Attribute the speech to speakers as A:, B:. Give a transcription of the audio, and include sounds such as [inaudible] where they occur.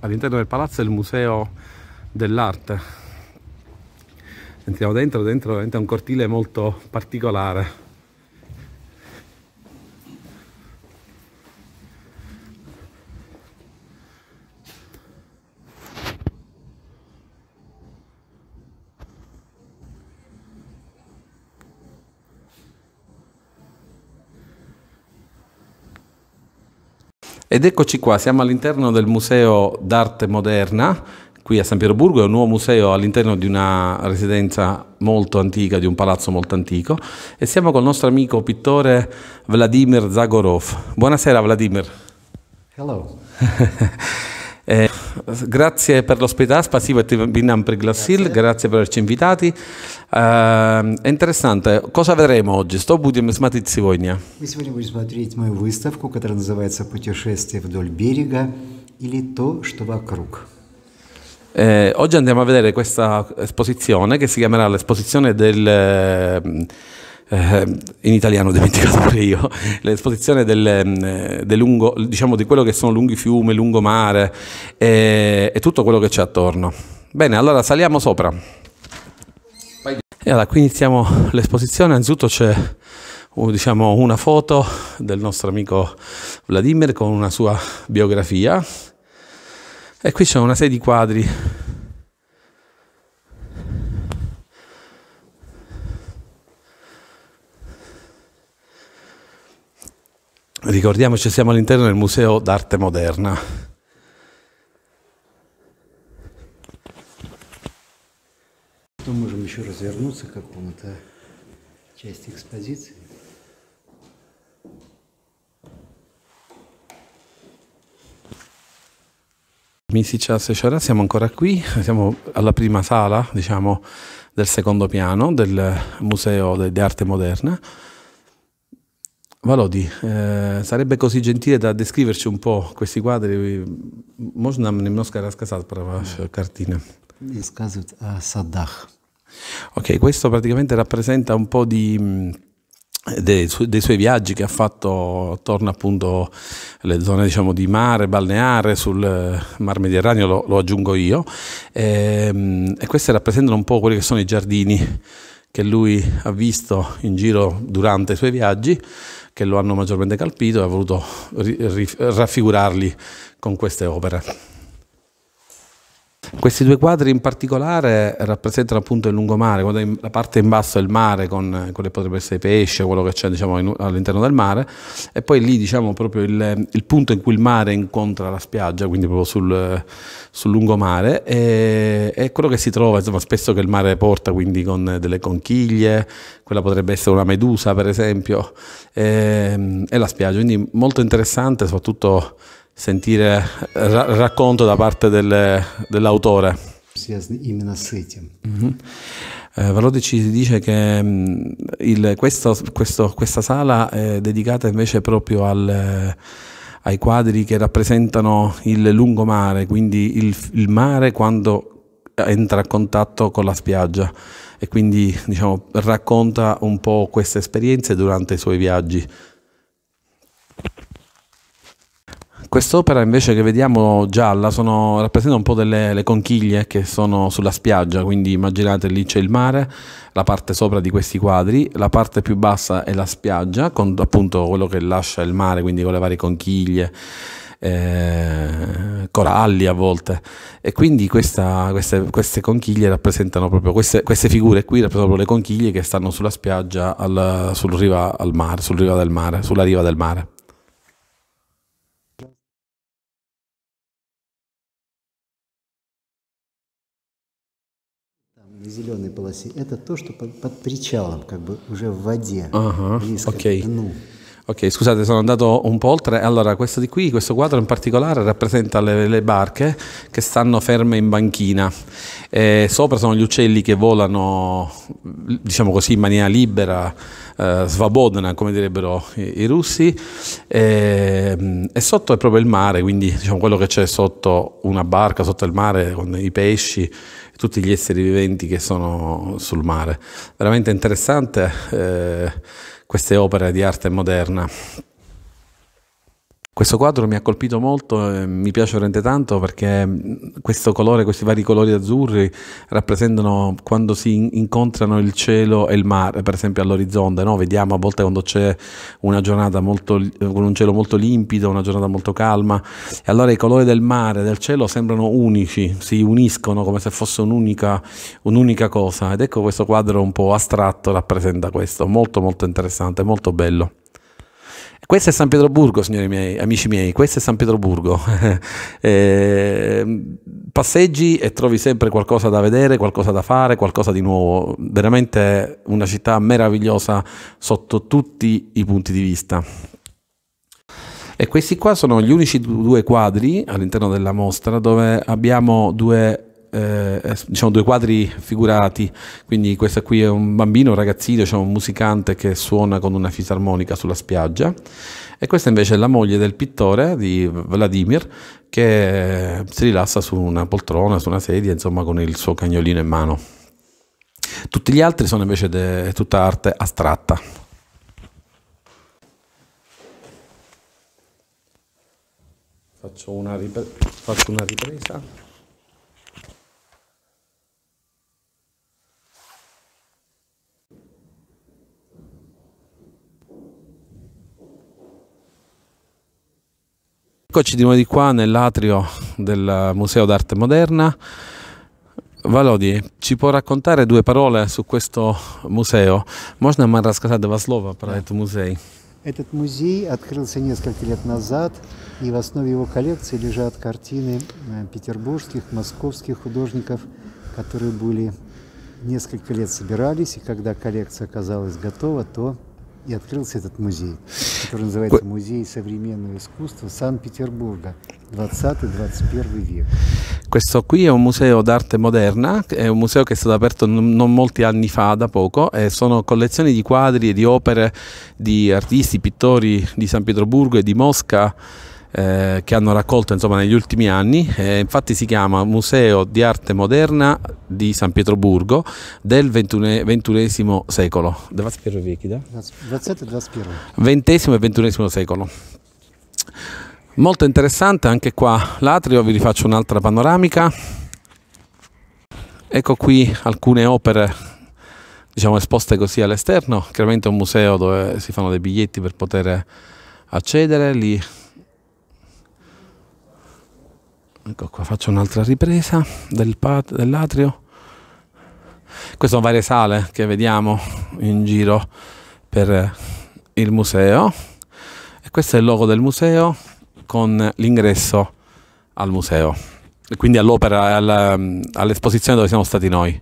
A: all'interno del palazzo è il museo dell'arte. Entriamo dentro, dentro è un cortile molto particolare. Ed eccoci qua, siamo all'interno del Museo d'Arte Moderna, qui a San Pietroburgo, è un nuovo museo all'interno di una residenza molto antica, di un palazzo molto antico, e siamo con il nostro amico pittore Vladimir Zagorov. Buonasera Vladimir. Hello. [laughs] eh, grazie per l'ospitalità, spasiva Binam grazie. grazie per averci invitati. Uh, interessante, cosa vedremo oggi? Что будем смотреть сегодня? Мы сегодня будем смотреть мою выставку, которая называется «Путешествие вдоль берега» или «То, что вокруг». Eh, oggi andiamo a vedere questa esposizione che si chiamerà l'esposizione del... Eh, eh, in italiano ho dimenticato [laughs] pure io, l'esposizione del, eh, del lungo, diciamo di quello che sono lunghi fiumi, lungomare e, eh, e tutto quello che c'è attorno. Bene, allora saliamo sopra. E allora, qui iniziamo l'esposizione, anzitutto c'è uh, diciamo, una foto del nostro amico Vladimir con una sua biografia e qui c'è una serie di quadri Ricordiamoci, siamo all'interno del Museo d'Arte Moderna. Потом можем еще развернуться к какому-то части siamo ancora qui, siamo alla prima sala, diciamo, del secondo piano del Museo di Arte Moderna. Valodi, eh, sarebbe così gentile da descriverci un po' questi quadri? Можно нам немножко рассказать про вашу картину? Рассказывать о садах. Ok, questo praticamente rappresenta un po' di, mm, dei, su, dei, suoi viaggi che ha fatto attorno appunto alle zone diciamo, di mare, balneare, sul eh, mar Mediterraneo, lo, lo aggiungo io, ehm, e, e questi rappresentano un po' quelli che sono i giardini che lui ha visto in giro durante i suoi viaggi che lo hanno maggiormente colpito e ha voluto raffigurarli con queste opere. Questi due quadri in particolare rappresentano appunto il lungomare, la parte in basso è il mare con quello che potrebbe essere pesce, quello che c'è diciamo, all'interno del mare e poi lì diciamo proprio il, il, punto in cui il mare incontra la spiaggia, quindi proprio sul, sul lungomare e, e, quello che si trova insomma, spesso che il mare porta quindi con delle conchiglie, quella potrebbe essere una medusa per esempio e, ehm, e la spiaggia, quindi molto interessante soprattutto sentire ra- racconto da parte del, dell'autore. Mm-hmm. Eh, Valodi ci dice che il, questo, questo, questa sala è dedicata invece proprio al ai quadri che rappresentano il lungomare, quindi il, il, mare quando entra a contatto con la spiaggia e quindi diciamo, racconta un po' queste esperienze durante i suoi viaggi. Quest'opera invece che vediamo gialla sono, rappresenta un po' delle le conchiglie che sono sulla spiaggia, quindi immaginate lì c'è il mare, la parte sopra di questi quadri, la parte più bassa è la spiaggia, con appunto quello che lascia il mare, quindi con le varie conchiglie. Eh, coralli a volte e quindi questa, queste, queste, conchiglie rappresentano proprio queste, queste, figure qui rappresentano proprio le conchiglie che stanno sulla spiaggia al, sul riva, al mare, sul riva del mare, sulla riva del mare. на зеленой полосе, это то, что под, под причалом, как бы уже в воде, uh близко okay. к дну. Ok, scusate, sono andato un po' oltre. Allora, questo di qui, questo quadro in particolare rappresenta le, le barche che stanno ferme in banchina. E eh, sopra sono gli uccelli che volano, diciamo così, in maniera libera, eh, svabodna, come direbbero i, i russi. E, ehm, e, sotto è proprio il mare, quindi diciamo quello che c'è sotto una barca, sotto il mare, con i pesci, tutti gli esseri viventi che sono sul mare. Veramente interessante eh, queste opere di arte moderna. Questo quadro mi ha colpito molto, eh, mi piace veramente tanto perché questo colore, questi vari colori azzurri rappresentano quando si incontrano il cielo e il mare, per esempio all'orizzonte, no? vediamo a volte quando c'è una giornata molto, con un cielo molto limpido, una giornata molto calma, e allora i colori del mare, del cielo sembrano unici, si uniscono come se fosse un'unica, un'unica cosa ed ecco questo quadro un po' astratto rappresenta questo, molto molto interessante, molto bello. Questo è San Pietroburgo, signori miei, amici miei, questo è San Pietroburgo. [laughs] eh, passeggi e trovi sempre qualcosa da vedere, qualcosa da fare, qualcosa di nuovo. Veramente una città meravigliosa sotto tutti i punti di vista. E questi qua sono gli unici due quadri all'interno della mostra dove abbiamo due eh, eh, diciamo due quadri figurati, quindi questo qui è un bambino, un ragazzino, diciamo, un musicante che suona con una fisarmonica sulla spiaggia e questa invece è la moglie del pittore di Vladimir che si rilassa su una poltrona, su una sedia, insomma con il suo cagnolino in mano. Tutti gli altri sono invece de, tutta arte astratta. Faccio una, ripre faccio una ripresa. Eccoci di noi qua nell'atrio del Museo d'Arte Moderna. Володя, ci può raccontare due parole su questo museo? Можно нам рассказать два слова про этот музей? Этот музей открылся несколько лет назад, и в основе его коллекции лежат картины э, петербургских, московских художников, которые были несколько лет собирались, и когда коллекция оказалась готова, то и открылся этот музей. который называется Музей современного искусства Санкт-Петербурга, 20-21 век. Questo qui è un museo d'arte moderna, è un museo che è stato aperto non molti anni fa, da poco, e sono collezioni di quadri e di opere di artisti, pittori di San Pietroburgo e di Mosca eh, che hanno raccolto insomma, negli ultimi anni, eh, infatti si chiama Museo di Arte Moderna di San Pietroburgo del XXI secolo. XX e XXI secolo. Molto interessante anche qua l'atrio, vi rifaccio un'altra panoramica. Ecco qui alcune opere diciamo esposte così all'esterno, chiaramente è un museo dove si fanno dei biglietti per poter accedere, lì ecco qua faccio un'altra ripresa del dell'atrio queste sono varie sale che vediamo in giro per il museo e questo è il logo del museo con l'ingresso al museo e quindi all'opera all'esposizione dove siamo stati noi